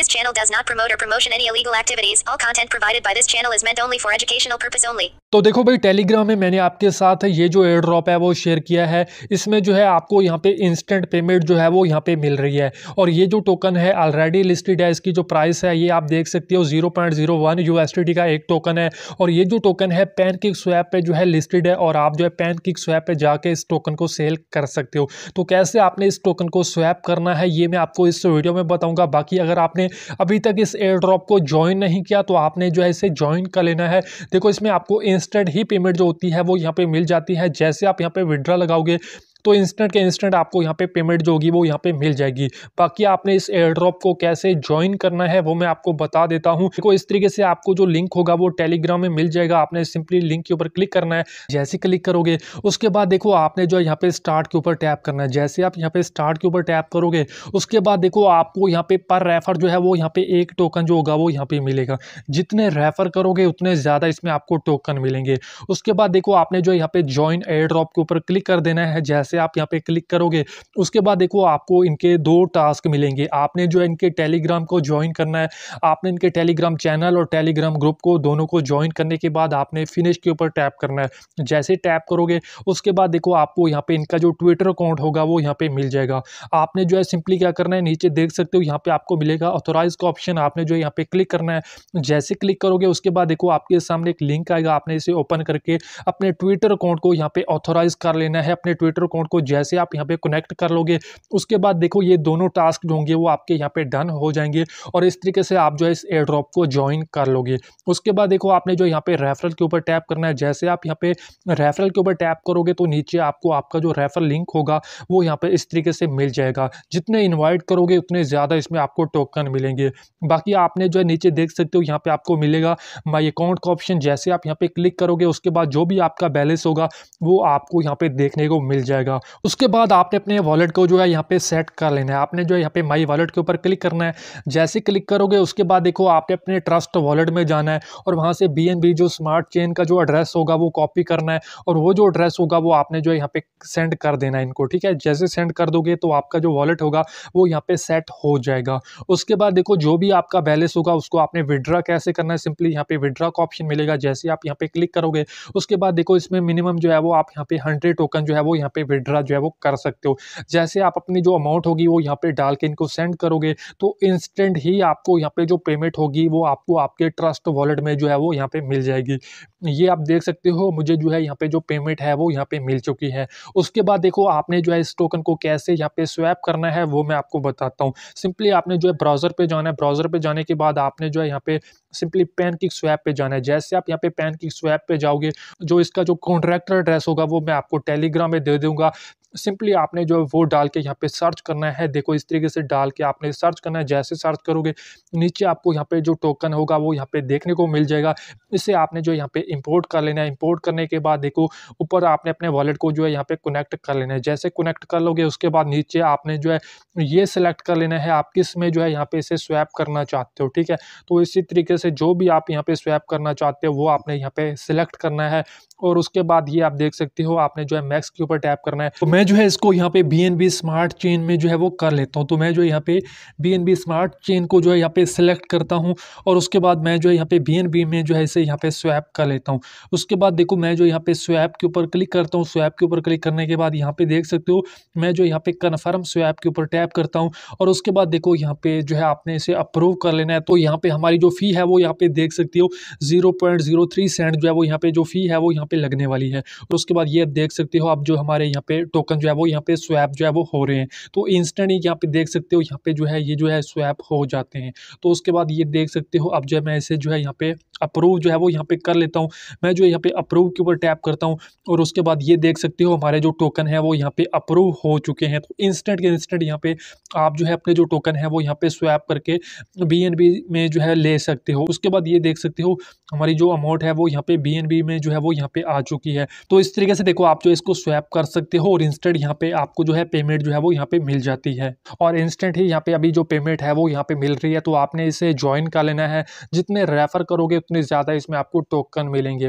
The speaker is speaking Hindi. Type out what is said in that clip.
This channel does not promote or promotion any illegal activities. All content provided by this channel is meant only for educational purpose only. तो देखो भाई टेलीग्राम में मैंने आपके साथ ये जो एयर ड्रॉप है वो शेयर किया है इसमें जो है आपको यहाँ पे इंस्टेंट पेमेंट जो है वो यहाँ पे मिल रही है और ये जो टोकन है ऑलरेडी लिस्टेड है इसकी जो प्राइस है ये आप देख सकते हो 0.01 यूएसटीटी का एक टोकन है और ये जो टोकन है पैन किक स्वैप पर जो है लिस्टेड है और आप जो है पैन किक स्वैप पर जाके इस टोकन को सेल कर सकते हो तो कैसे आपने इस टोकन को स्वैप करना है ये मैं आपको इस वीडियो में बताऊँगा बाकी अगर आपने अभी तक इस एयर ड्रॉप को ज्वाइन नहीं किया तो आपने जो है इसे ज्वाइन कर लेना है देखो इसमें आपको इंस्टेंट ही पेमेंट जो होती है वो यहाँ पर मिल जाती है जैसे आप यहाँ पर विड्रा लगाओगे तो इंस्टेंट के इंस्टेंट आपको यहाँ पे पेमेंट जो होगी वो यहाँ पे मिल जाएगी बाकी आपने इस एयर ड्रॉप को कैसे ज्वाइन करना है वो मैं आपको बता देता हूँ देखो इस तरीके से आपको जो लिंक होगा वो टेलीग्राम में मिल जाएगा आपने सिंपली लिंक के ऊपर क्लिक करना है जैसे क्लिक करोगे उसके बाद देखो आपने जो यहाँ पे स्टार्ट के ऊपर टैप करना है जैसे आप यहाँ पे स्टार्ट के ऊपर टैप करोगे उसके बाद देखो आपको यहाँ पे पर रेफर जो है वो यहाँ पे एक टोकन जो होगा वो यहाँ पे मिलेगा जितने रेफर करोगे उतने ज़्यादा इसमें आपको टोकन मिलेंगे उसके बाद देखो आपने जो यहाँ पे ज्वाइन एयर ड्रॉप के ऊपर क्लिक कर देना है जैसे जैसे आप यहाँ पे क्लिक करोगे उसके बाद देखो आपको इनके दो टास्क मिलेंगे आपने जो इनके टेलीग्राम को ज्वाइन करना है आपने इनके टेलीग्राम चैनल और टेलीग्राम ग्रुप को दोनों को ज्वाइन करने के बाद आपने फिनिश के ऊपर टैप करना है जैसे टैप करोगे उसके बाद देखो आपको यहाँ पे इनका जो ट्विटर अकाउंट होगा वो यहाँ पे मिल जाएगा आपने जो है सिंपली क्या करना है नीचे देख सकते हो यहाँ पे आपको मिलेगा ऑथोराइज का ऑप्शन आपने जो यहाँ पे क्लिक करना है जैसे क्लिक करोगे उसके बाद देखो आपके सामने एक लिंक आएगा आपने इसे ओपन करके अपने ट्विटर अकाउंट को यहाँ पे ऑथोराइज कर लेना है अपने ट्विटर अकाउंट अकाउंट को जैसे आप यहाँ पे कनेक्ट कर लोगे उसके बाद देखो ये दोनों टास्क जो होंगे वो आपके यहाँ पे डन हो जाएंगे और इस तरीके से आप जो है इस एयर ड्रॉप को ज्वाइन कर लोगे उसके बाद देखो आपने जो यहाँ पे रेफरल के ऊपर टैप करना है जैसे आप यहाँ पे रेफरल के ऊपर टैप करोगे तो नीचे आपको आपका जो रेफरल लिंक होगा वो यहाँ पे इस तरीके से मिल जाएगा जितने इन्वाइट करोगे उतने ज़्यादा इसमें आपको टोकन मिलेंगे बाकी आपने जो है नीचे देख सकते हो यहाँ पे आपको मिलेगा माई अकाउंट का ऑप्शन जैसे आप यहाँ पे क्लिक करोगे उसके बाद जो भी आपका बैलेंस होगा वो आपको यहाँ पे देखने को मिल जाएगा जाएगा उसके बाद आपने अपने वॉलेट को जो है यहाँ पे सेट कर लेना है आपने जो है यहाँ पे माई वॉलेट के ऊपर क्लिक करना है जैसे क्लिक करोगे उसके बाद देखो आपने अपने ट्रस्ट वॉलेट में जाना है और वहाँ से बी जो स्मार्ट चेन का जो एड्रेस होगा वो कॉपी करना है और वो जो एड्रेस होगा वो आपने जो है यहाँ पे सेंड कर देना है इनको ठीक है जैसे सेंड कर दोगे तो आपका जो वॉलेट होगा वो यहाँ पे सेट हो जाएगा उसके बाद देखो जो भी आपका बैलेंस होगा उसको आपने विड्रा कैसे करना है सिंपली यहाँ पे विड्रा का ऑप्शन मिलेगा जैसे आप यहाँ पे क्लिक करोगे उसके बाद देखो इसमें मिनिमम जो है वो आप यहाँ पे हंड्रेड टोकन जो है वो यहाँ पे विड्रा जो है वो कर सकते हो जैसे आप अपनी जो अमाउंट होगी वो यहाँ पर डाल के इनको सेंड करोगे तो इंस्टेंट ही आपको यहाँ पे जो पेमेंट होगी वो आपको आपके ट्रस्ट वॉलेट में जो है वो यहाँ पे मिल जाएगी ये आप देख सकते हो मुझे जो है यहाँ पे जो पेमेंट है वो यहाँ पे मिल चुकी है उसके बाद देखो आपने जो है इस टोकन को कैसे यहाँ पे स्वैप करना है वो मैं आपको बताता हूँ सिंपली आपने जो है ब्राउज़र पे जाना है ब्राउज़र पे जाने के बाद आपने जो है यहाँ पे सिंपली पेन की स्वैप पे जाना है जैसे आप यहाँ पे पेन की स्वैप पे जाओगे जो इसका जो कॉन्ट्रैक्टर एड्रेस होगा वो मैं आपको टेलीग्राम में दे दूंगा सिंपली आपने जो है वो डाल के यहाँ पे सर्च करना है देखो इस तरीके से डाल के आपने सर्च करना है जैसे सर्च करोगे नीचे आपको यहाँ पे जो टोकन होगा वो यहाँ पे देखने को मिल जाएगा इसे आपने जो यहाँ पे इंपोर्ट कर लेना है इंपोर्ट करने के बाद देखो ऊपर आपने अपने वॉलेट को जो है यहाँ पे कनेक्ट कर लेना है जैसे कनेक्ट कर लोगे उसके बाद नीचे आपने जो है ये सिलेक्ट कर लेना है आप किस में जो है यहाँ पे इसे स्वैप करना चाहते हो ठीक है तो इसी तरीके से जो भी आप यहाँ पे स्वैप करना चाहते हो वो आपने यहाँ पे सिलेक्ट करना है और उसके बाद ये आप देख सकते हो आपने जो है मैक्स के ऊपर टैप करना है तो मैं जो है इसको यहाँ पे बी स्मार्ट चेन में जो है वो कर लेता हूँ तो मैं जो है यहाँ पे बी स्मार्ट चेन को जो है यहाँ पे सिलेक्ट करता हूँ और उसके बाद मैं जो है यहाँ पे बी में जो है इसे यहाँ पे स्वैप कर लेता हूँ उसके बाद देखो मैं जो यहाँ पे स्वैप के ऊपर क्लिक करता हूँ स्वैप के ऊपर क्लिक करने के बाद यहाँ पे देख सकते हो मैं जो यहाँ पे कन्फर्म स्वैप के ऊपर टैप करता हूँ और उसके बाद देखो यहाँ पे जो है आपने इसे अप्रूव कर लेना है तो यहाँ पे हमारी जो फ़ी है वो यहाँ पे देख सकती हो zero point zero three cent जो है वो यहाँ पे जो फ़ी है वो यहाँ पे लगने वाली है उसके बाद ये देख सकते हो आप जो हमारे यहाँ पे टोकन टोकन जो है वो यहाँ पे स्वैप जो है वो हो रहे हैं तो इंस्टेंट यहाँ पे देख सकते हो यहाँ पे जो है ये जो है स्वैप हो जाते हैं तो उसके बाद ये देख सकते हो अब जो है मैं इसे जो है यहाँ पे अप्रूव जो है वो यहाँ पे कर लेता हूँ मैं जो यहाँ पे अप्रूव के ऊपर टैप करता हूँ और उसके बाद ये देख सकते हो हमारे जो टोकन है वो यहाँ पे अप्रूव हो चुके हैं तो इंस्टेंट के इंस्टेंट यहाँ पे आप जो है अपने जो टोकन है वो यहाँ पे स्वैप करके बी में जो है ले सकते हो उसके बाद ये देख सकते हो हमारी जो अमाउंट है वो यहाँ पे बी में जो है वो यहाँ पे आ चुकी है तो इस तरीके से देखो आप जो इसको स्वैप कर सकते हो और इंस्टेंट रजिस्टर्ड यहाँ पे आपको जो है पेमेंट जो है वो यहाँ पे मिल जाती है और इंस्टेंट ही यहाँ पे अभी जो पेमेंट है वो यहाँ पे मिल रही है तो आपने इसे ज्वाइन कर लेना है जितने रेफ़र करोगे उतने ज़्यादा इसमें आपको टोकन मिलेंगे